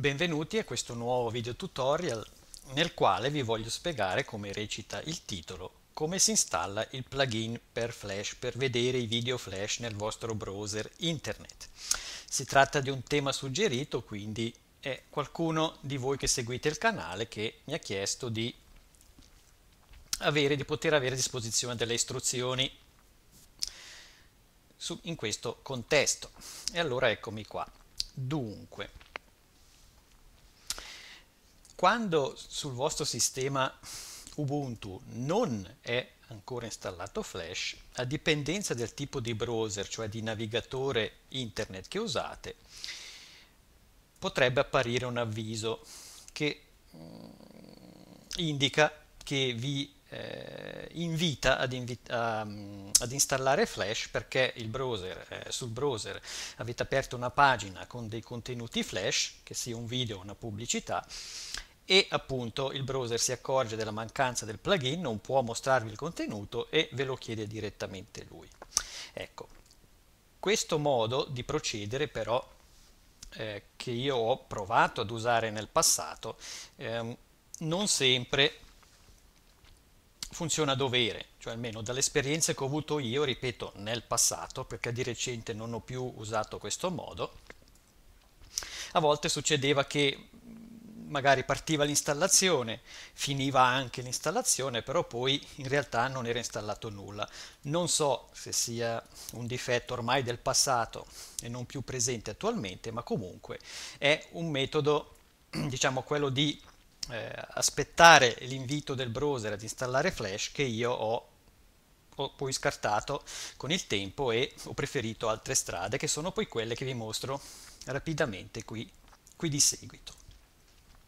Benvenuti a questo nuovo video tutorial nel quale vi voglio spiegare come recita il titolo, come si installa il plugin per Flash per vedere i video Flash nel vostro browser internet. Si tratta di un tema suggerito, quindi è qualcuno di voi che seguite il canale che mi ha chiesto di, avere, di poter avere a disposizione delle istruzioni su, in questo contesto. E allora eccomi qua. Dunque, quando sul vostro sistema Ubuntu non è ancora installato Flash, a dipendenza del tipo di browser, cioè di navigatore internet che usate, potrebbe apparire un avviso che mm, indica che vi eh, invita ad, invi a, mm, ad, installare Flash perché browser, eh, sul browser avete aperto una pagina con dei contenuti Flash, che sia un video o una pubblicità, e appunto il browser si accorge della mancanza del plugin, non può mostrarvi il contenuto e ve lo chiede direttamente lui. Ecco, questo modo di procedere però eh, che io ho provato ad usare nel passato ehm, non sempre funziona a dovere, cioè almeno dalle esperienze che ho avuto io, ripeto, nel passato, perché di recente non ho più usato questo modo, a volte succedeva che magari partiva l'installazione, finiva anche l'installazione, però poi in realtà non era installato nulla. Non so se sia un difetto ormai del passato e non più presente attualmente, ma comunque è un metodo, diciamo quello di eh, aspettare l'invito del browser ad installare Flash che io ho ho poi scartato con il tempo e ho preferito altre strade che sono poi quelle che vi mostro rapidamente qui, qui di seguito.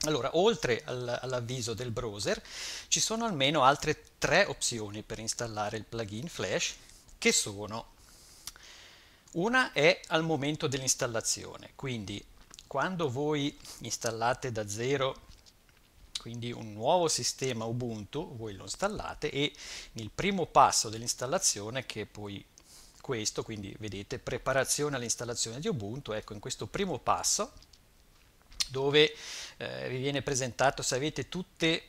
Allora, oltre all'avviso del browser, ci sono almeno altre tre opzioni per installare il plugin Flash, che sono una è al momento dell'installazione, quindi quando voi installate da zero quindi un nuovo sistema Ubuntu, voi lo installate e nel primo passo dell'installazione che è poi questo, quindi vedete preparazione all'installazione di Ubuntu, ecco in questo primo passo dove eh, vi viene presentato se avete tutti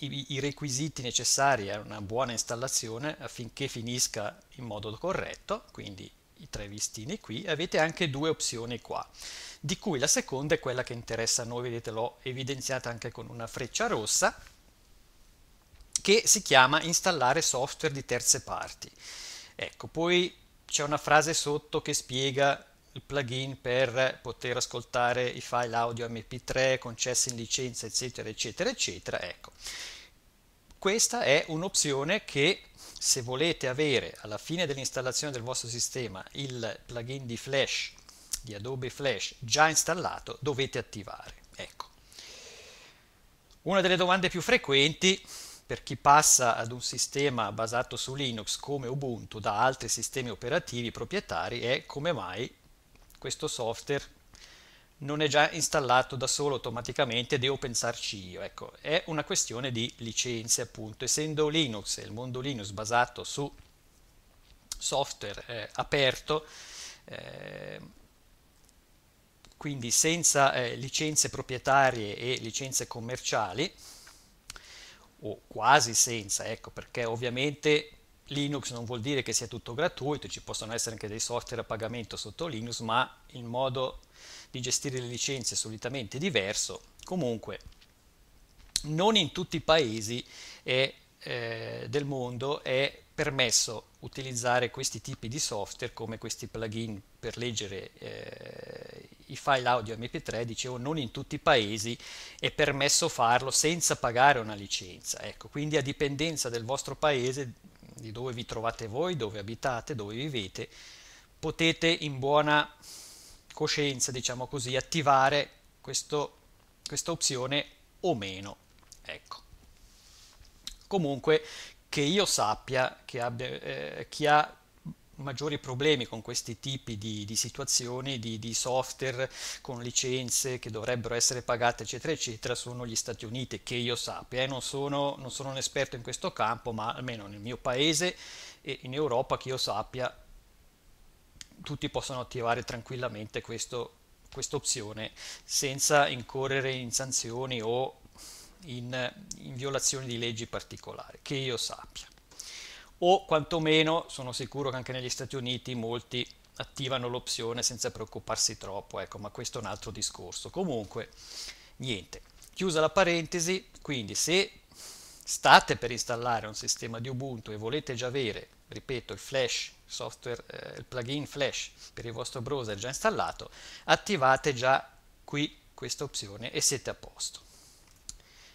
i, i requisiti necessari a una buona installazione affinché finisca in modo corretto, quindi i tre vistini qui, avete anche due opzioni qua, di cui la seconda è quella che interessa a noi, vedete l'ho evidenziata anche con una freccia rossa, che si chiama installare software di terze parti. Ecco, poi c'è una frase sotto che spiega il plugin per poter ascoltare i file audio mp3 concessi in licenza eccetera eccetera eccetera ecco questa è un'opzione che se volete avere alla fine dell'installazione del vostro sistema il plugin di flash di adobe flash già installato dovete attivare ecco una delle domande più frequenti per chi passa ad un sistema basato su Linux come Ubuntu da altri sistemi operativi proprietari è come mai questo software non è già installato da solo automaticamente, devo pensarci io. Ecco, è una questione di licenze, appunto. Essendo Linux e il mondo Linux basato su software eh, aperto, eh, quindi senza eh, licenze proprietarie e licenze commerciali, o quasi senza, ecco, perché ovviamente Linux non vuol dire che sia tutto gratuito, ci possono essere anche dei software a pagamento sotto Linux, ma il modo di gestire le licenze è solitamente diverso. Comunque, non in tutti i paesi è, eh, del mondo è permesso utilizzare questi tipi di software come questi plugin per leggere eh, i file audio mp3 dicevo non in tutti i paesi è permesso farlo senza pagare una licenza ecco quindi a dipendenza del vostro paese di dove vi trovate voi, dove abitate, dove vivete, potete in buona coscienza, diciamo così, attivare questo, questa opzione o meno. Ecco. Comunque, che io sappia che abbia, eh, chi ha maggiori problemi con questi tipi di, di situazioni, di, di, software con licenze che dovrebbero essere pagate, eccetera, eccetera, sono gli Stati Uniti, che io sappia, eh, non, sono, non sono un esperto in questo campo, ma almeno nel mio paese e in Europa, che io sappia, tutti possono attivare tranquillamente questo, questa opzione senza incorrere in sanzioni o in, in violazioni di leggi particolari, che io sappia o quantomeno sono sicuro che anche negli Stati Uniti molti attivano l'opzione senza preoccuparsi troppo, ecco, ma questo è un altro discorso. Comunque, niente. Chiusa la parentesi, quindi se state per installare un sistema di Ubuntu e volete già avere, ripeto, il flash software, eh, il plugin flash per il vostro browser già installato, attivate già qui questa opzione e siete a posto.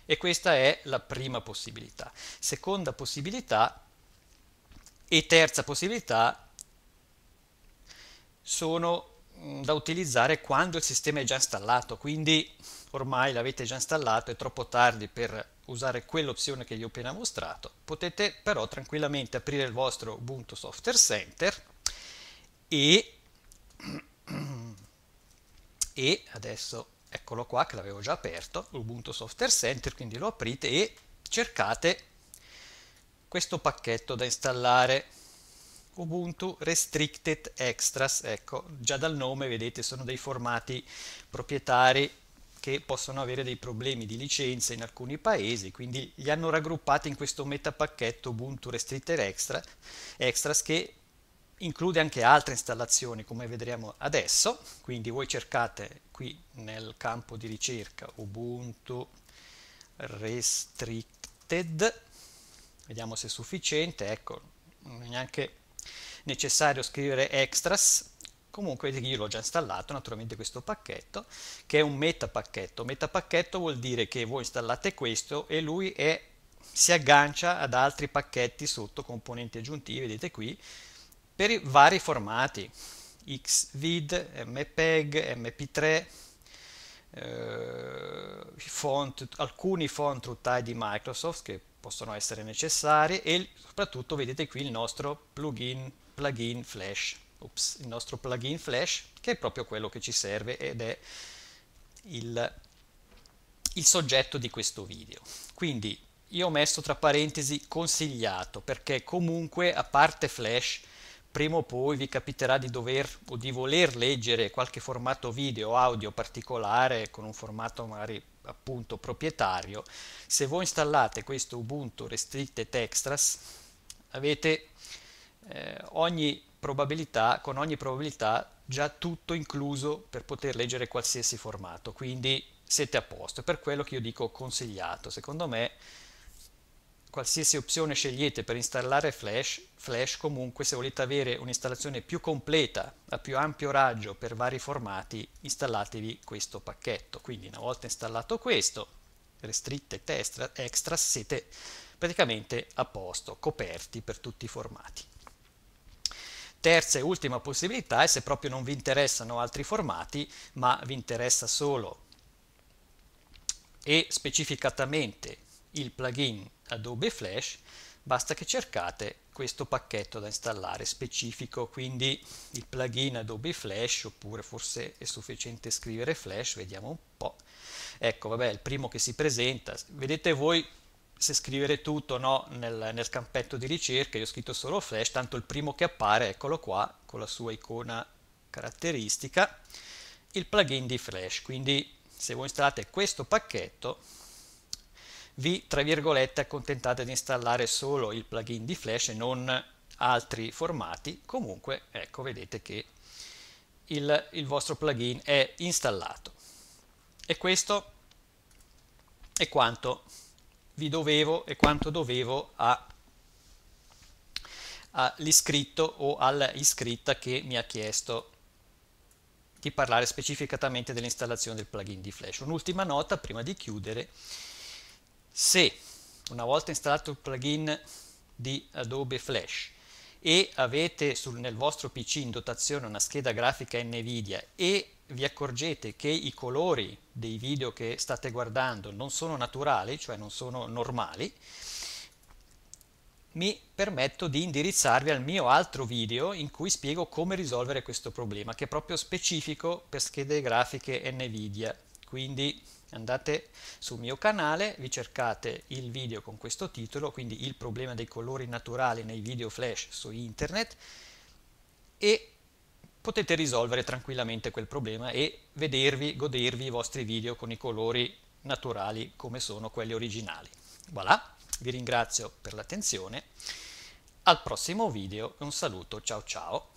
E questa è la prima possibilità. Seconda possibilità e terza possibilità sono mm, da utilizzare quando il sistema è già installato, quindi ormai l'avete già installato, è troppo tardi per usare quell'opzione che vi ho appena mostrato. Potete però tranquillamente aprire il vostro Ubuntu Software Center e, e adesso eccolo qua che l'avevo già aperto, Ubuntu Software Center, quindi lo aprite e cercate questo pacchetto da installare Ubuntu Restricted Extras, ecco, già dal nome vedete sono dei formati proprietari che possono avere dei problemi di licenza in alcuni paesi, quindi li hanno raggruppati in questo metapacchetto Ubuntu Restricted Extra, Extras che include anche altre installazioni come vedremo adesso, quindi voi cercate qui nel campo di ricerca Ubuntu Restricted vediamo se è sufficiente, ecco, non è neanche necessario scrivere extras, comunque io l'ho già installato naturalmente questo pacchetto che è un metapacchetto metapacchetto vuol dire che voi installate questo e lui è, si aggancia ad altri pacchetti sotto componenti aggiuntivi vedete qui per i vari formati xvid, mpeg, mp3 eh, font, alcuni font root di Microsoft che possono essere necessarie e soprattutto vedete qui il nostro plugin, plugin flash, Oops, il nostro plugin flash che è proprio quello che ci serve ed è il, il soggetto di questo video. Quindi io ho messo tra parentesi consigliato perché comunque a parte flash prima o poi vi capiterà di dover o di voler leggere qualche formato video o audio particolare con un formato magari appunto proprietario. Se voi installate questo Ubuntu Restricted Extras avete eh, ogni probabilità, con ogni probabilità già tutto incluso per poter leggere qualsiasi formato, quindi siete a posto, è per quello che io dico consigliato, secondo me Qualsiasi opzione scegliete per installare Flash, Flash comunque se volete avere un'installazione più completa, a più ampio raggio per vari formati, installatevi questo pacchetto. Quindi una volta installato questo, restritte extra, extra siete praticamente a posto, coperti per tutti i formati. Terza e ultima possibilità è se proprio non vi interessano altri formati, ma vi interessa solo e specificatamente il plugin Adobe Flash basta che cercate questo pacchetto da installare specifico quindi il plugin Adobe Flash oppure forse è sufficiente scrivere Flash vediamo un po' ecco vabbè il primo che si presenta vedete voi se scrivere tutto no, nel, nel campetto di ricerca io ho scritto solo Flash tanto il primo che appare eccolo qua con la sua icona caratteristica il plugin di Flash quindi se voi installate questo pacchetto vi tra virgolette accontentate di installare solo il plugin di Flash e non altri formati, comunque ecco vedete che il, il vostro plugin è installato. E questo è quanto vi dovevo e quanto dovevo all'iscritto o all'iscritta che mi ha chiesto di parlare specificatamente dell'installazione del plugin di Flash. Un'ultima nota prima di chiudere se una volta installato il plugin di Adobe Flash e avete sul, nel vostro PC in dotazione una scheda grafica NVIDIA e vi accorgete che i colori dei video che state guardando non sono naturali, cioè non sono normali, mi permetto di indirizzarvi al mio altro video in cui spiego come risolvere questo problema, che è proprio specifico per schede grafiche NVIDIA. Quindi andate sul mio canale, vi cercate il video con questo titolo, quindi il problema dei colori naturali nei video flash su internet e potete risolvere tranquillamente quel problema e vedervi, godervi i vostri video con i colori naturali come sono quelli originali. Voilà, vi ringrazio per l'attenzione, al prossimo video un saluto, ciao ciao!